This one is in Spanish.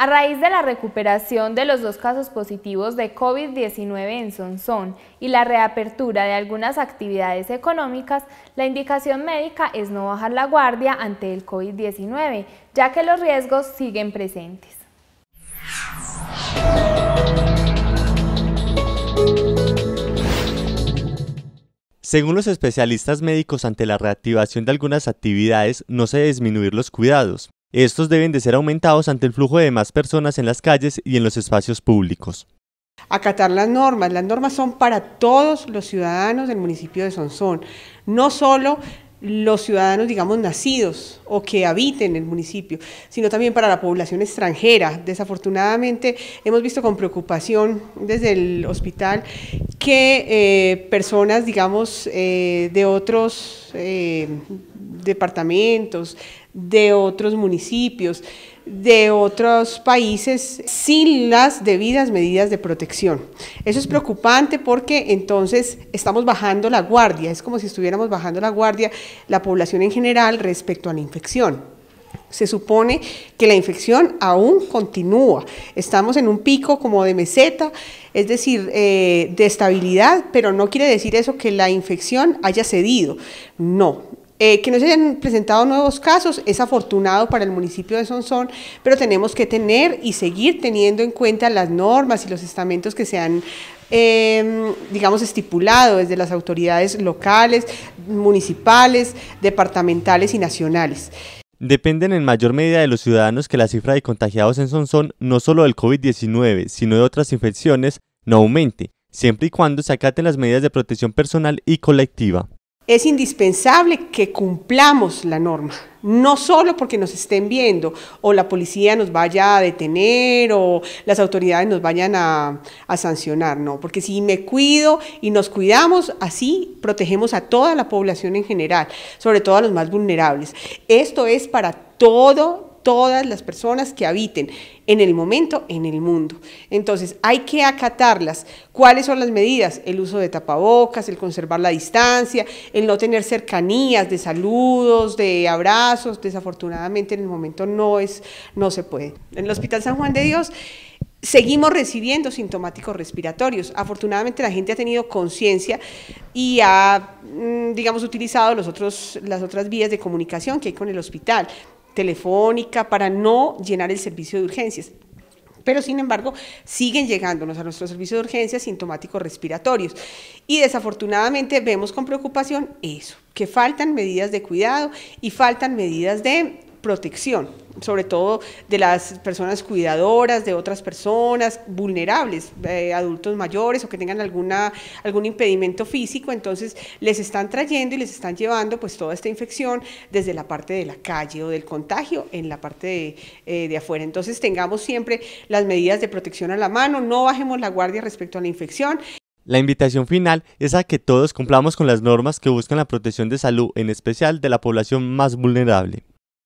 A raíz de la recuperación de los dos casos positivos de COVID-19 en Sonsón y la reapertura de algunas actividades económicas, la indicación médica es no bajar la guardia ante el COVID-19, ya que los riesgos siguen presentes. Según los especialistas médicos, ante la reactivación de algunas actividades no se debe disminuir los cuidados, estos deben de ser aumentados ante el flujo de más personas en las calles y en los espacios públicos. Acatar las normas. Las normas son para todos los ciudadanos del municipio de Sonsón, no solo los ciudadanos, digamos, nacidos o que habiten el municipio, sino también para la población extranjera. Desafortunadamente hemos visto con preocupación desde el hospital que eh, personas, digamos, eh, de otros eh, departamentos, de otros municipios, de otros países, sin las debidas medidas de protección. Eso es preocupante porque entonces estamos bajando la guardia, es como si estuviéramos bajando la guardia la población en general respecto a la infección. Se supone que la infección aún continúa. Estamos en un pico como de meseta, es decir, eh, de estabilidad, pero no quiere decir eso que la infección haya cedido. No, eh, que no se hayan presentado nuevos casos es afortunado para el municipio de Sonsón, pero tenemos que tener y seguir teniendo en cuenta las normas y los estamentos que se han em, digamos, estipulado desde las autoridades locales, municipales, departamentales y nacionales. Dependen en mayor medida de los ciudadanos que la cifra de contagiados en Sonsón, no solo del COVID-19, sino de otras infecciones, no aumente, siempre y cuando se acaten las medidas de protección personal y colectiva es indispensable que cumplamos la norma, no solo porque nos estén viendo o la policía nos vaya a detener o las autoridades nos vayan a, sancionar, no, porque si me cuido y nos cuidamos, así protegemos a toda la población en general, sobre todo a los más vulnerables. Esto es para todo todas las personas que habiten en el momento en el mundo. Entonces hay que acatarlas. ¿Cuáles son las medidas? El uso de tapabocas, el conservar la distancia, el no tener cercanías de saludos, de abrazos. Desafortunadamente en el momento no es, no se puede. En el Hospital San Juan de Dios seguimos recibiendo sintomáticos respiratorios. Afortunadamente la gente ha tenido conciencia y ha, mm, digamos, utilizado los otros, las otras vías de comunicación que hay con el hospital telefónica, para no llenar el servicio de urgencias. Pero sin embargo, siguen llegándonos a nuestro servicio de urgencias sintomáticos respiratorios. Y desafortunadamente vemos con preocupación eso, que faltan medidas de cuidado y faltan medidas de protección, sobre todo de las personas cuidadoras, de otras personas vulnerables, eh, adultos mayores o que tengan alguna, algún impedimento físico, entonces les están trayendo y les están llevando pues toda esta infección desde la parte de la calle o del contagio en la parte eh, de afuera. Entonces tengamos siempre las medidas de protección a la mano, no bajemos la guardia respecto a la infección. La invitación final es a que todos cumplamos con las normas que buscan la protección de salud, en especial de la población más vulnerable.